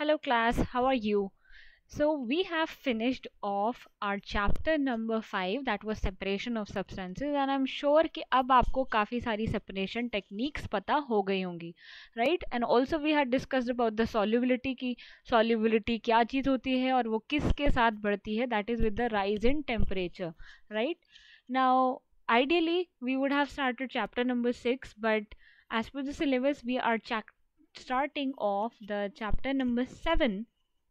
Hello class, how are you? So we have finished off our chapter number five that was separation of substances and I'm sure कि अब आपको काफ़ी सारी separation techniques पता हो गई होंगी right? And also we had discussed about the solubility की solubility क्या चीज़ होती है और वो किस के साथ बढ़ती है that is with the rise in temperature right? Now ideally we would have started chapter number 6 but as per the syllabus we are ch starting of the chapter number 7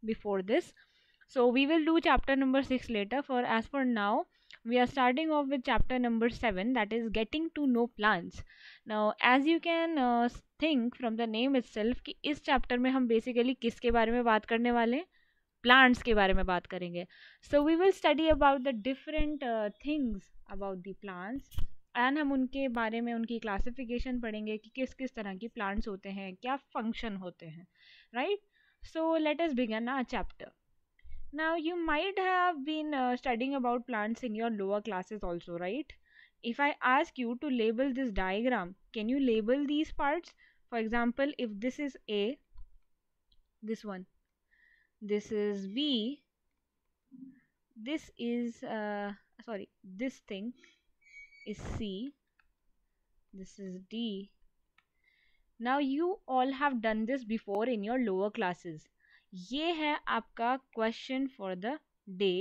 before this so we will do chapter number 6 later for as for now we are starting off with chapter number 7 that is getting to know plants now as you can uh, think from the name itself ki is chapter mein hum basically किसके बारे में बात करने वाले plants ke bare mein baat karenge so we will study about the different uh, things about the plants and हम उनके बारे में उनकी क्लासिफिकेशन पढ़ेंगे कि किस किस तरह की प्लांट्स होते हैं क्या फंक्शन होते हैं right so let us begin a chapter now you might have been studying about plants in your lower classes also right if I ask you to label this diagram can you label these parts for example if this is A this one this is B this is sorry this thing is C. This is D. Now you all have done this before in your lower classes. ये है आपका question for the day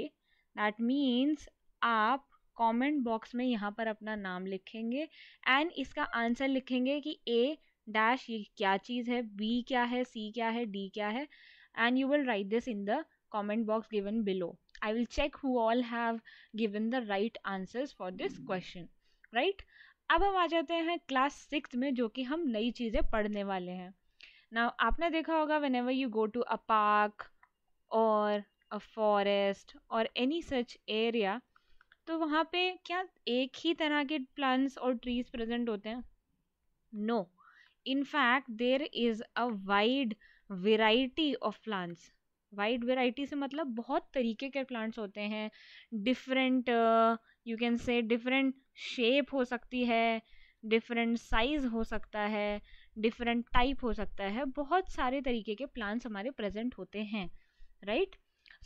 that means आप comment box में यहाँ पर अपना नाम लिखेंगे एंड इसका आंसर लिखेंगे कि ए डैश ये क्या चीज़ है बी क्या है सी क्या है डी क्या है and you will write this in the comment box given below I will check who all have given the right answers for this question right अब हम आ जाते हैं क्लास सिक्स में जो कि हम नई चीज़ें पढ़ने वाले हैं ना आपने देखा होगा whenever you go to a park और अ फॉरेस्ट और एनी सच एरिया तो वहाँ पे क्या एक ही तरह के प्लांट्स और ट्रीज प्रेजेंट होते हैं no in fact there is a wide variety of plants wide variety से मतलब बहुत तरीके के प्लांट्स होते हैं different you can say different shape हो सकती है डिफरेंट साइज़ हो सकता है डिफरेंट टाइप हो सकता है बहुत सारे तरीके के प्लांट्स हमारे प्रेजेंट होते हैं right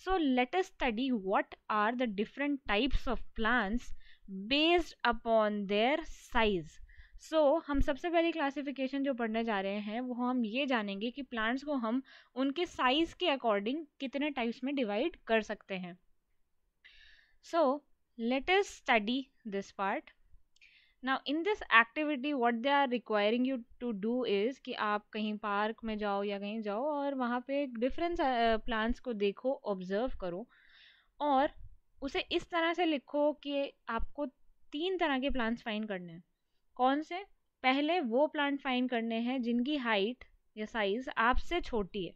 so let us study what are the different types of plants based upon their size so so, हम सबसे पहले क्लासिफिकेशन जो पढ़ने जा रहे हैं वो हम ये जानेंगे कि प्लांट्स को हम उनके साइज़ के अकॉर्डिंग कितने टाइप्स में डिवाइड कर सकते हैं सो so, Let us study this part. Now in this activity what they are requiring you to do is कि आप कहीं पार्क में जाओ या कहीं जाओ और वहाँ पे डिफरेंट प्लांट्स को देखो ऑब्जर्व करो और उसे इस तरह से लिखो कि आपको तीन तरह के प्लांट्स फाइन करने हैं कौन से पहले वो प्लांट फाइन करने हैं जिनकी हाइट या साइज़ आपसे छोटी है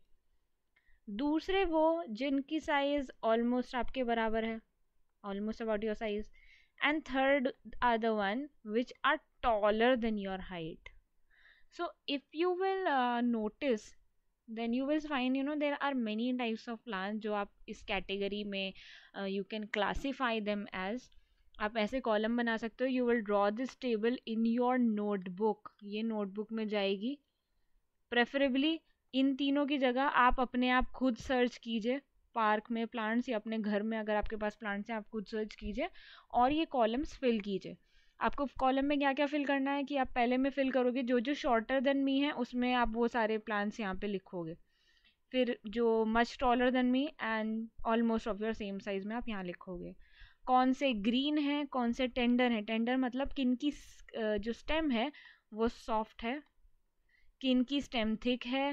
दूसरे वो जिनकी साइज़ ऑलमोस्ट आपके बराबर है almost about your size and third are the one which are taller than your height so if you will uh, notice then you will find you know there are many types of plants jo aap is category mein uh, you can classify them as आप ऐसे column बना सकते हो you will draw this table in your notebook ये notebook में जाएगी preferably इन तीनों की जगह आप अपने आप खुद सर्च कीजिए पार्क में प्लांट्स या अपने घर में अगर आपके पास प्लांट्स हैं आप खुद सर्च कीजिए और ये कॉलम्स फिल कीजिए आपको कॉलम में क्या क्या फिल करना है कि आप पहले में फिल करोगे जो जो शॉर्टर देन मी है उसमें आप वो सारे प्लांट्स यहाँ पे लिखोगे फिर जो much taller than me and almost of your same size में आप यहाँ लिखोगे कौन से ग्रीन है कौन से टेंडर है टेंडर मतलब किन की जो स्टेम है वो सॉफ्ट है किन की स्टेम थिक है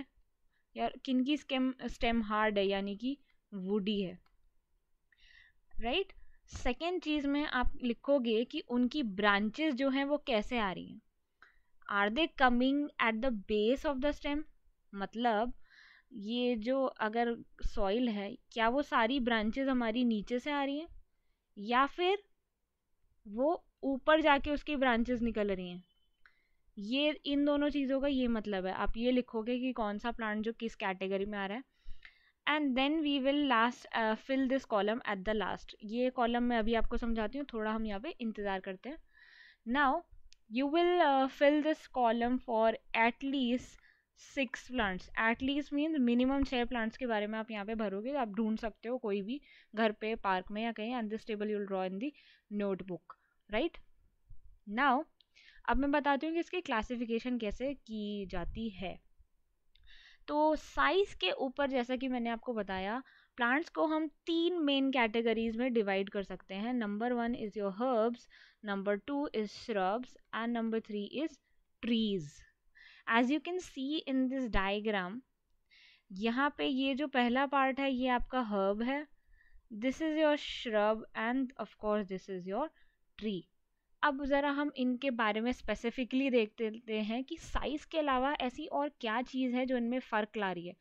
या किन की स्टेम स्टेम हार्ड है यानी कि वुडी है राइट right? सेकेंड चीज़ में आप लिखोगे कि उनकी ब्रांचेस जो हैं वो कैसे आ रही हैं are they coming at the base of the stem मतलब ये जो अगर सॉइल है क्या वो सारी ब्रांचेस हमारी नीचे से आ रही हैं या फिर वो ऊपर जाके उसकी ब्रांचेस निकल रही हैं ये इन दोनों चीज़ों का ये मतलब है आप ये लिखोगे कि कौन सा प्लांट जो किस कैटेगरी में आ रहा है and then we will last fill this column at the last ये कॉलम मैं अभी आपको समझाती हूँ थोड़ा हम यहाँ पे इंतज़ार करते हैं now you will fill this column for at least six plants at least means minimum छः प्लांट्स के बारे में आप यहाँ पे भरोगे तो आप ढूंढ सकते हो कोई भी घर पे पार्क में या कहीं and this table you'll draw in the notebook right now अब मैं बताती हूँ कि इसकी क्लासिफिकेशन कैसे की जाती है तो साइज़ के ऊपर जैसा कि मैंने आपको बताया प्लांट्स को हम तीन मेन कैटेगरीज में डिवाइड कर सकते हैं number one is your herbs number two is shrubs and number three is trees as you can see in this diagram यहाँ पे ये जो पहला पार्ट है ये आपका हर्ब है this is your shrub and of course this is your tree अब ज़रा हम इनके बारे में स्पेसिफिकली देख देते हैं कि साइज़ के अलावा ऐसी और क्या चीज़ है जो इनमें फ़र्क ला रही है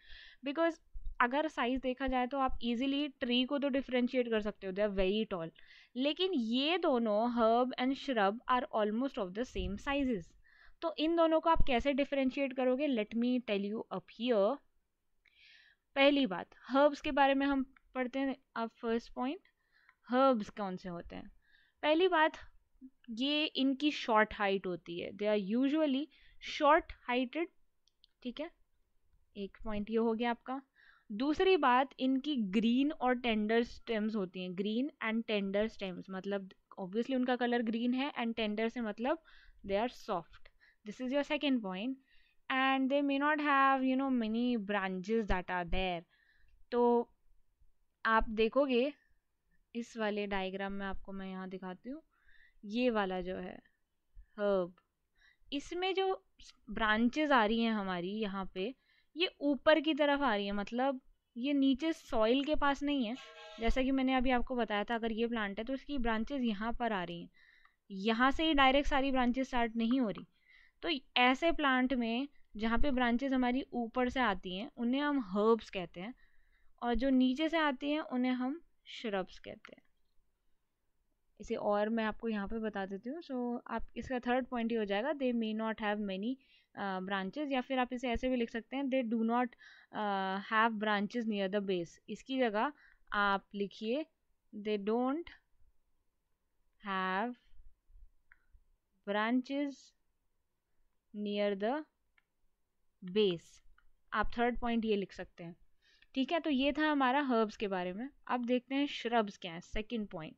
बिकॉज अगर साइज़ देखा जाए तो आप इजीली ट्री को तो डिफ्रेंशिएट कर सकते हो दे आर वेरी टॉल लेकिन ये दोनों herb and shrub are almost of the same sizes तो इन दोनों को आप कैसे डिफ्रेंशिएट करोगे let me tell you up here पहली बात हर्ब्स के बारे में हम पढ़ते हैं अब फर्स्ट पॉइंट हर्ब्स कौन से होते हैं पहली बात ये इनकी शॉर्ट हाइट होती है they are usually short heighted ठीक है एक पॉइंट ये हो गया आपका दूसरी बात इनकी ग्रीन और टेंडर स्टेम्स होती हैं ग्रीन एंड टेंडर स्टेम्स मतलब ऑब्वियसली उनका कलर ग्रीन है एंड टेंडर से मतलब they are soft this is your second point and they may not have you know many branches that are there तो आप देखोगे इस वाले डायग्राम में आपको मैं यहाँ दिखाती हूँ ये वाला जो है हर्ब इसमें जो ब्रांचेस आ रही हैं हमारी यहाँ पे ये ऊपर की तरफ आ रही है मतलब ये नीचे सॉइल के पास नहीं है जैसा कि मैंने अभी आपको बताया था अगर ये प्लांट है तो इसकी ब्रांचेस यहाँ पर आ रही हैं यहाँ से ही डायरेक्ट सारी ब्रांचेस स्टार्ट नहीं हो रही तो ऐसे प्लांट में जहाँ पे ब्रांचेस हमारी ऊपर से आती हैं उन्हें हम हर्ब्स कहते हैं और जो नीचे से आती हैं उन्हें हम श्रब्स कहते हैं इसे और मैं आपको यहाँ पे बता देती हूँ सो so, आप इसका थर्ड पॉइंट ये हो जाएगा they may not have many branches या फिर आप इसे ऐसे भी लिख सकते हैं they do not have branches near the base इसकी जगह आप लिखिए they don't have branches near the base आप थर्ड पॉइंट ये लिख सकते हैं ठीक है तो ये था हमारा हर्ब्स के बारे में अब देखते हैं श्रब्स क्या हैं सेकंड पॉइंट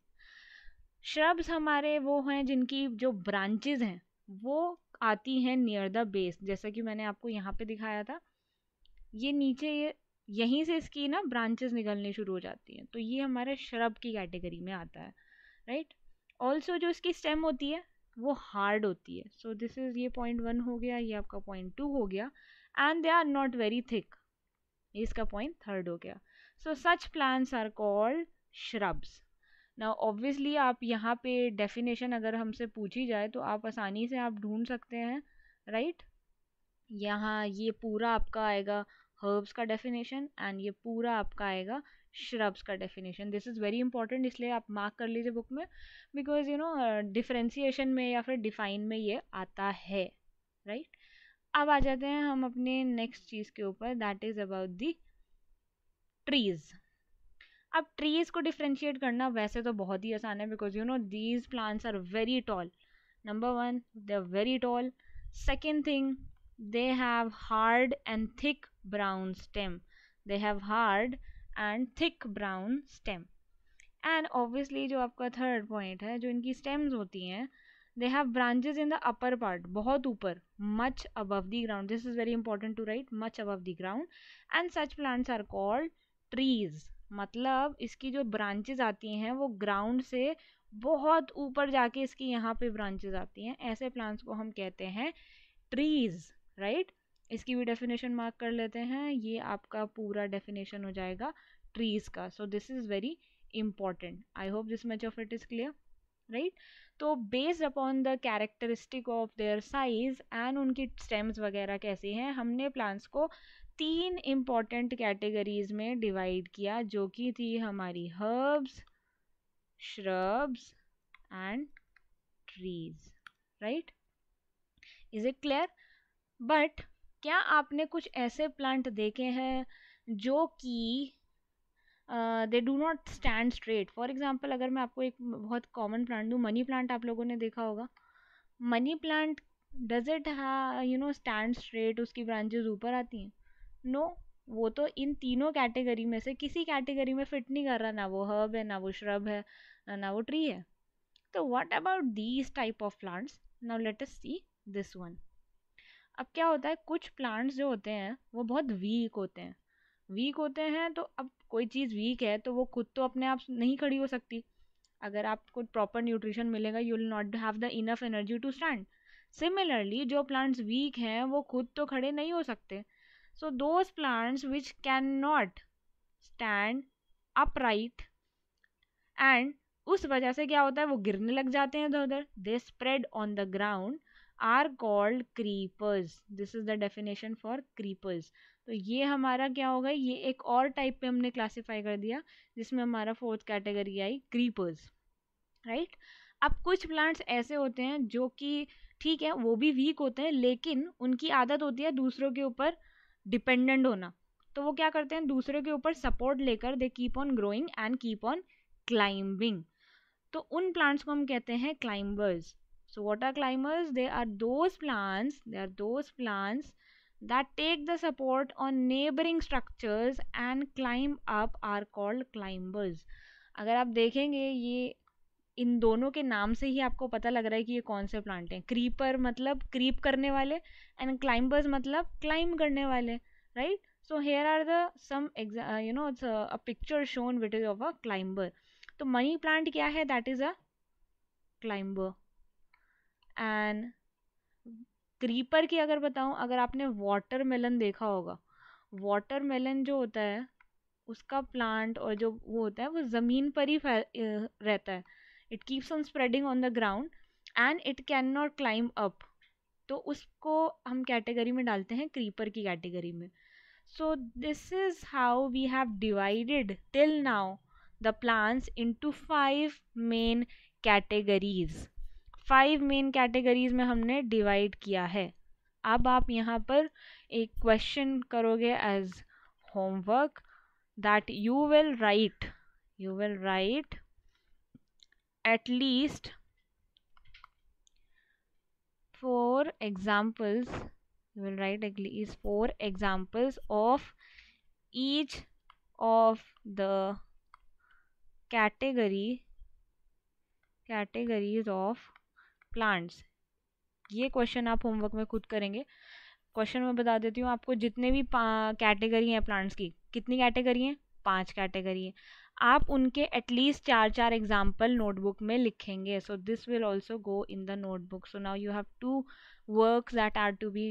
श्रब्स हमारे वो हैं जिनकी जो ब्रांचेज हैं वो आती हैं नियर द बेस जैसा कि मैंने आपको यहाँ पे दिखाया था ये नीचे ये यहीं से इसकी ना ब्रांचेस निकलने शुरू हो जाती हैं तो ये हमारे श्रब की कैटेगरी में आता है राइट right? ऑल्सो जो इसकी स्टेम होती है वो हार्ड होती है सो दिस इज़ ये पॉइंट वन हो गया ये आपका पॉइंट टू हो गया and they are not very thick इसका पॉइंट थर्ड हो गया so such plants are called shrubs ना ऑब्वियसली आप यहाँ पे डेफिनेशन अगर हमसे पूछी जाए तो आप आसानी से आप ढूंढ सकते हैं राइट यहाँ ये पूरा आपका आएगा हर्ब्स का डेफिनेशन एंड ये पूरा आपका आएगा श्रब्स का definition this is very important इसलिए आप मार्क कर लीजिए बुक में बिकॉज यू नो डिफ्रेंसीशन में या फिर डिफाइन में ये आता है राइट right? अब आ जाते हैं हम अपने नेक्स्ट चीज़ के ऊपर that is about the trees अब ट्रीज़ को डिफ्रेंशिएट करना वैसे तो बहुत ही आसान है because you know these plants are very tall number one they are very tall second thing they have hard and thick brown stem they have hard and thick brown stem and obviously जो आपका third point है जो इनकी stems होती हैं they have branches in the upper part बहुत ऊपर much above the ground this is very important to write much above the ground and such plants are called trees मतलब इसकी जो ब्रांचेज आती हैं वो ग्राउंड से बहुत ऊपर जाके इसकी यहाँ पे ब्रांचेज आती हैं ऐसे प्लांट्स को हम कहते हैं ट्रीज़ राइट इसकी भी डेफिनेशन मार्क कर लेते हैं ये आपका पूरा डेफिनेशन हो जाएगा ट्रीज़ का so this is very important I hope this much of it is clear right तो based upon the characteristic of their size and उनकी स्टेम्स वगैरह कैसे हैं हमने प्लांट्स को तीन इम्पॉर्टेंट कैटेगरीज में डिवाइड किया जो कि थी हमारी herbs shrubs and trees right is it clear but क्या आपने कुछ ऐसे प्लांट देखे हैं जो कि they do not stand straight for example अगर मैं आपको एक बहुत कॉमन प्लांट दूँ मनी प्लांट आप लोगों ने देखा होगा money plant does it you know stand straight उसकी ब्रांचेज ऊपर आती हैं नो वो तो इन तीनों कैटेगरी में से किसी कैटेगरी में फिट नहीं कर रहा ना वो हर्ब है ना वो श्रब है ना वो ट्री है तो what about these type of plants now let us see this one अब क्या होता है कुछ प्लांट्स जो होते हैं वो बहुत वीक होते हैं वीक होते हैं तो अब कोई चीज़ वीक है तो वो खुद तो अपने आप नहीं खड़ी हो सकती अगर आपको प्रॉपर न्यूट्रिशन मिलेगा you will not have the enough energy to stand similarly जो प्लांट्स वीक हैं वो खुद तो खड़े नहीं हो सकते so those plants which cannot stand upright and उस वजह से क्या होता है वो गिरने लग जाते हैं इधर उधर they spread on the ground are called creepers this is the definition for creepers तो ये हमारा क्या होगा ये एक और टाइप पे हमने क्लासिफाई कर दिया जिसमें हमारा फोर्थ कैटेगरी आई क्रीपर्स राइट अब कुछ प्लांट्स ऐसे होते हैं जो कि ठीक है वो भी वीक होते हैं लेकिन उनकी आदत होती है दूसरों के ऊपर डिपेंडेंट होना तो वो क्या करते हैं दूसरे के ऊपर सपोर्ट लेकर they keep on growing and keep on climbing तो उन प्लांट्स को हम कहते हैं climbers so what are climbers they are those plants they are those plants that take the support on neighbouring structures and climb up are called climbers अगर आप देखेंगे ये इन दोनों के नाम से ही आपको पता लग रहा है कि ये कौन से प्लांट हैं क्रीपर मतलब क्रीप करने वाले एंड क्लाइंबर्स मतलब क्लाइंब करने वाले right so here are the some you know it's a picture shown with is of a climber तो मनी प्लांट क्या है that is a climber and creeper की अगर बताऊँ अगर आपने वाटर मेलन देखा होगा वाटर मेलन जो होता है उसका प्लांट और जो वो होता है वो ज़मीन पर ही रहता है it keeps on spreading on the ground and it can not climb up तो उसको हम कैटेगरी में डालते हैं क्रीपर की कैटेगरी में so this is how we have divided till now the plants into five main categories five main categories में हमने डिवाइड किया है अब आप यहाँ पर एक क्वेश्चन करोगे as homework that you will write you will write at-least four examples you will write at least four examples of each of the category categories of plants ये क्वेश्चन आप होमवर्क में खुद करेंगे क्वेश्चन में बता देती हूँ आपको जितने भी कैटेगरी हैं प्लांट्स की कितनी कैटेगरी हैं पांच कैटेगरी है आप उनके एटलीस्ट चार चार एग्जाम्पल नोटबुक में लिखेंगे so this will also go in the notebook so now you have to work that are to be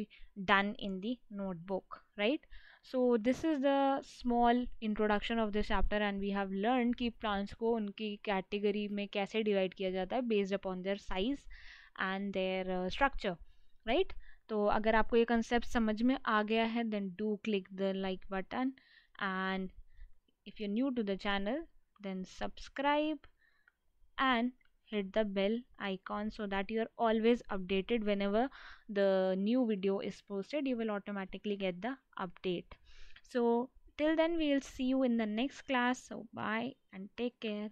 done in the notebook right so this is the small introduction of this chapter and we have learn कि plants को उनकी category में कैसे divide किया जाता है based upon their size and their structure right तो अगर आपको ये कंसेप्ट समझ में आ गया है then do click the like button and if you're new to the channel then subscribe and hit the bell icon so that you're always updated whenever the new video is posted you will automatically get the update so till then we'll see you in the next class so bye and take care